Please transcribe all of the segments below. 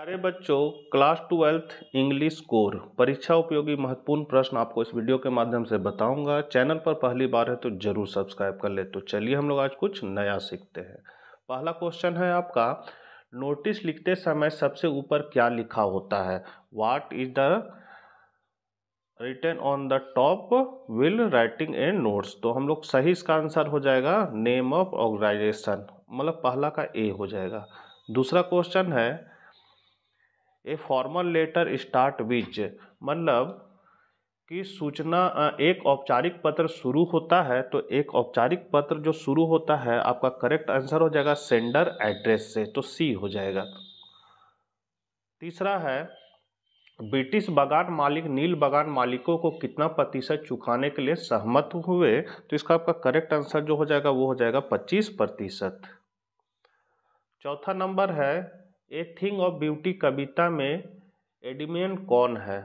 अरे बच्चों class twelfth English core परीक्षा उपयोगी महत्वपूर्ण प्रश्न आपको इस वीडियो के माध्यम से बताऊंगा चैनल पर पहली बार है तो जरूर सब्सक्राइब कर ले तो चलिए हम लोग आज कुछ नया सीखते हैं पहला क्वेश्चन है आपका नोटिस लिखते समय सबसे ऊपर क्या लिखा होता है what is the return on the top will writing and notes तो हम लोग सही इसका आंसर हो जाएगा नेम ऑफ ऑर्गेनाइजेशन मतलब पहला का ए हो जाएगा दूसरा क्वेश्चन है a formal letter start which मतलब कि सूचना एक औपचारिक पत्र शुरू होता है तो एक औपचारिक पत्र जो शुरू होता है आपका करेक्ट आंसर हो जाएगा सेंडर एड्रेस से तो सी हो जाएगा तीसरा है ब्रिटिश बागान मालिक नील बागान मालिकों को कितना प्रतिशत चुकाने के लिए सहमत हुए तो इसका आपका करेक्ट आंसर जो हो जाएगा वो हो जाएगा पच्चीस प्रतिशत चौथा नंबर है ए थिंग ऑफ ब्यूटी कविता में एडमियन कौन है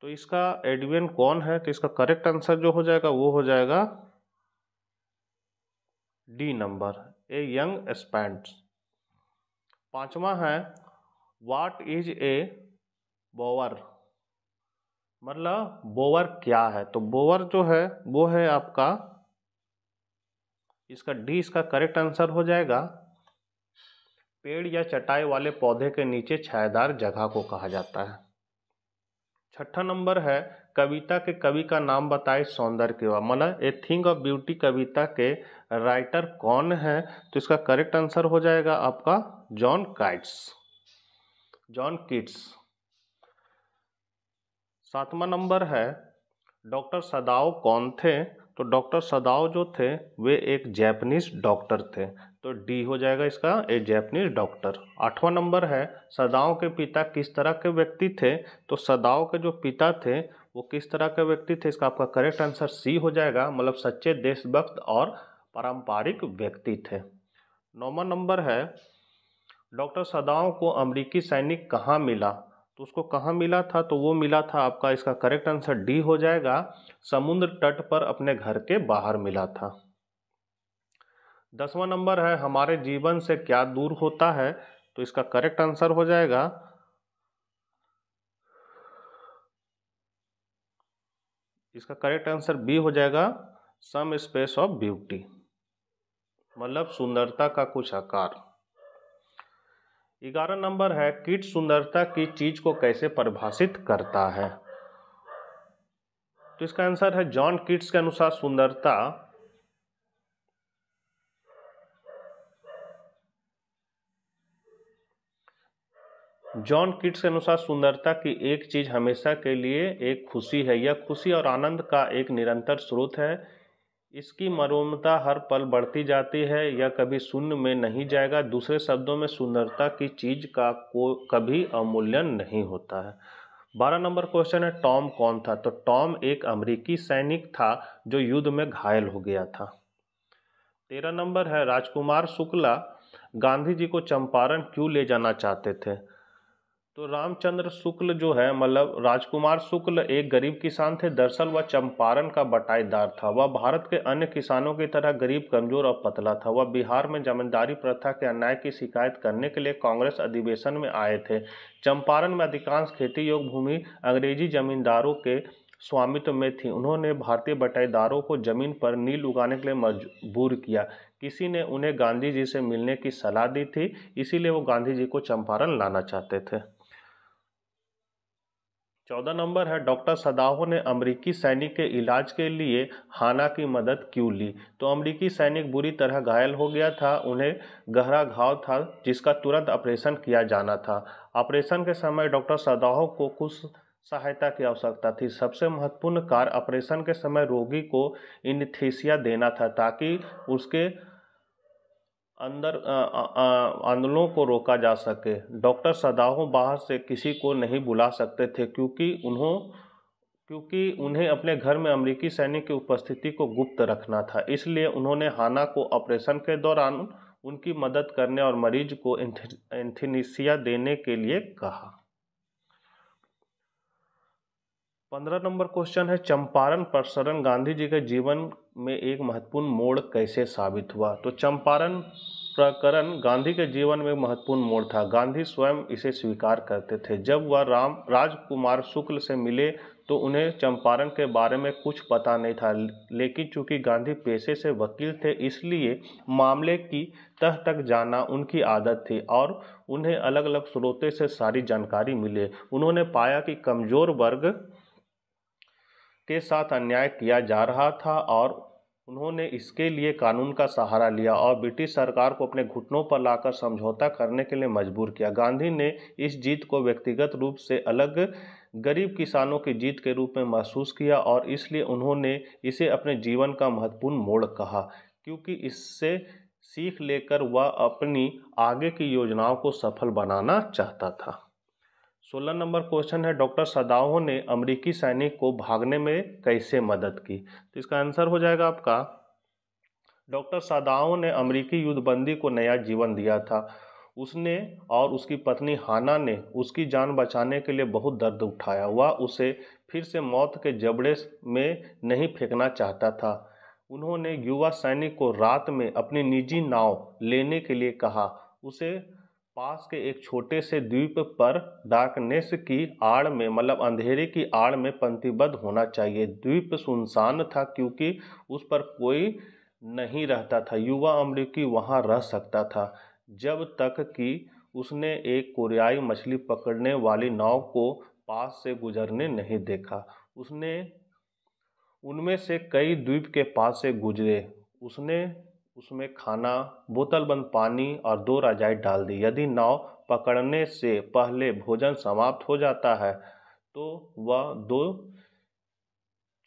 तो इसका एडमियन कौन है तो इसका करेक्ट आंसर जो हो जाएगा वो हो जाएगा डी नंबर ए यंग एस्पैंड पांचवा है वाट इज ए बोवर मतलब बोवर क्या है तो बोवर जो है वो है आपका इसका डी इसका करेक्ट आंसर हो जाएगा पेड़ या चटाई वाले पौधे के नीचे छायादार जगह को कहा जाता है छठा नंबर है कविता के कवि का नाम बताए सौंदर्य के मतलब ए थिंग ऑफ ब्यूटी कविता के राइटर कौन है तो इसका करेक्ट आंसर हो जाएगा आपका जॉन काइट्स जॉन किट्स सातवां नंबर है डॉक्टर सदाव कौन थे तो डॉक्टर सदाओ जो थे वे एक जैपनीज डॉक्टर थे तो डी हो जाएगा इसका ए जैपनीज डॉक्टर आठवां नंबर है सदाओ के पिता किस तरह के व्यक्ति थे तो सदाओ के जो पिता थे वो किस तरह के व्यक्ति थे इसका आपका करेक्ट आंसर सी हो जाएगा मतलब सच्चे देशभक्त और पारंपरिक व्यक्ति थे नौवा नंबर है डॉक्टर सदाओ को अमरीकी सैनिक कहाँ मिला तो उसको कहाँ मिला था तो वो मिला था आपका इसका करेक्ट आंसर डी हो जाएगा समुद्र तट पर अपने घर के बाहर मिला था दसवां नंबर है हमारे जीवन से क्या दूर होता है तो इसका करेक्ट आंसर हो जाएगा इसका करेक्ट आंसर बी हो जाएगा सम स्पेस ऑफ ब्यूटी मतलब सुंदरता का कुछ आकार ग्यारह नंबर है कीट सुंदरता की चीज को कैसे परिभाषित करता है तो इसका आंसर है जॉन किट्स के अनुसार सुंदरता जॉन किट्स के अनुसार सुंदरता की एक चीज हमेशा के लिए एक खुशी है यह खुशी और आनंद का एक निरंतर स्रोत है इसकी मरोमता हर पल बढ़ती जाती है यह कभी शून्य में नहीं जाएगा दूसरे शब्दों में सुंदरता की चीज़ का को कभी अमूल्यन नहीं होता है बारह नंबर क्वेश्चन है टॉम कौन था तो टॉम एक अमेरिकी सैनिक था जो युद्ध में घायल हो गया था तेरह नंबर है राजकुमार शुक्ला गांधी जी को चंपारण क्यों ले जाना चाहते थे तो रामचंद्र शुक्ल जो है मतलब राजकुमार शुक्ल एक गरीब किसान थे दरअसल वह चंपारण का बटाईदार था वह भारत के अन्य किसानों की तरह गरीब कमजोर और पतला था वह बिहार में जमींदारी प्रथा के अन्याय की शिकायत करने के लिए कांग्रेस अधिवेशन में आए थे चंपारण में अधिकांश खेती योग्य भूमि अंग्रेजी जमींदारों के स्वामित्व में थी उन्होंने भारतीय बटाईदारों को जमीन पर नील उगाने के लिए मजबूर किया किसी ने उन्हें गांधी जी से मिलने की सलाह दी थी इसीलिए वो गांधी जी को चंपारण लाना चाहते थे चौदह नंबर है डॉक्टर सदाहो ने अमरीकी सैनिक के इलाज के लिए हाना की मदद क्यों ली तो अमरीकी सैनिक बुरी तरह घायल हो गया था उन्हें गहरा घाव था जिसका तुरंत ऑपरेशन किया जाना था ऑपरेशन के समय डॉक्टर सदाहो को कुछ सहायता की आवश्यकता थी सबसे महत्वपूर्ण कार्य ऑपरेशन के समय रोगी को इनथीसिया देना था ताकि उसके अंदर आंदोलनों को रोका जा सके डॉक्टर सदाहों बाहर से किसी को नहीं बुला सकते थे क्योंकि उन्हों क्योंकि उन्हें अपने घर में अमेरिकी सैनिक की उपस्थिति को गुप्त रखना था इसलिए उन्होंने हाना को ऑपरेशन के दौरान उनकी मदद करने और मरीज को एंथीनिसिया देने के लिए कहा पंद्रह नंबर क्वेश्चन है चंपारण प्रसरण गांधी जी के जीवन में एक महत्वपूर्ण मोड़ कैसे साबित हुआ तो चंपारण प्रकरण गांधी के जीवन में महत्वपूर्ण मोड़ था गांधी स्वयं इसे स्वीकार करते थे जब वह राम राजकुमार शुक्ल से मिले तो उन्हें चंपारण के बारे में कुछ पता नहीं था लेकिन चूंकि गांधी पेशे से वकील थे इसलिए मामले की तह तक जाना उनकी आदत थी और उन्हें अलग अलग स्रोतों से सारी जानकारी मिले उन्होंने पाया कि कमज़ोर वर्ग के साथ अन्याय किया जा रहा था और उन्होंने इसके लिए कानून का सहारा लिया और ब्रिटिश सरकार को अपने घुटनों पर लाकर समझौता करने के लिए मजबूर किया गांधी ने इस जीत को व्यक्तिगत रूप से अलग गरीब किसानों की जीत के रूप में महसूस किया और इसलिए उन्होंने इसे अपने जीवन का महत्वपूर्ण मोड़ कहा क्योंकि इससे सीख लेकर वह अपनी आगे की योजनाओं को सफल बनाना चाहता था सोलह नंबर क्वेश्चन है डॉक्टर सदाओ ने अमेरिकी सैनिक को भागने में कैसे मदद की तो इसका आंसर हो जाएगा आपका डॉक्टर सदाओ ने अमेरिकी युद्धबंदी को नया जीवन दिया था उसने और उसकी पत्नी हाना ने उसकी जान बचाने के लिए बहुत दर्द उठाया हुआ उसे फिर से मौत के जबड़े में नहीं फेंकना चाहता था उन्होंने युवा सैनिक को रात में अपनी निजी नाव लेने के लिए कहा उसे पास के एक छोटे से द्वीप पर डार्कनेस की आड़ में मतलब अंधेरे की आड़ में पंक्तिबद्ध होना चाहिए द्वीप सुनसान था क्योंकि उस पर कोई नहीं रहता था युवा अमरीकी वहां रह सकता था जब तक कि उसने एक कोरियाई मछली पकड़ने वाली नाव को पास से गुजरने नहीं देखा उसने उनमें से कई द्वीप के पास से गुजरे उसने उसमें खाना बोतल बंद पानी और दो रजाई डाल दी यदि नाव पकड़ने से पहले भोजन समाप्त हो जाता है तो वह दो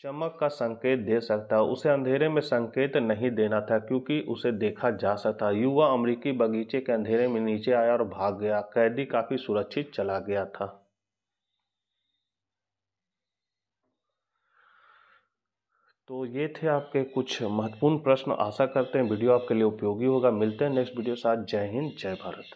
चमक का संकेत दे सकता है उसे अंधेरे में संकेत नहीं देना था क्योंकि उसे देखा जा सकता युवा अमरीकी बगीचे के अंधेरे में नीचे आया और भाग गया कैदी काफ़ी सुरक्षित चला गया था तो ये थे आपके कुछ महत्वपूर्ण प्रश्न आशा करते हैं वीडियो आपके लिए उपयोगी होगा मिलते हैं नेक्स्ट वीडियो के साथ जय हिंद जय भारत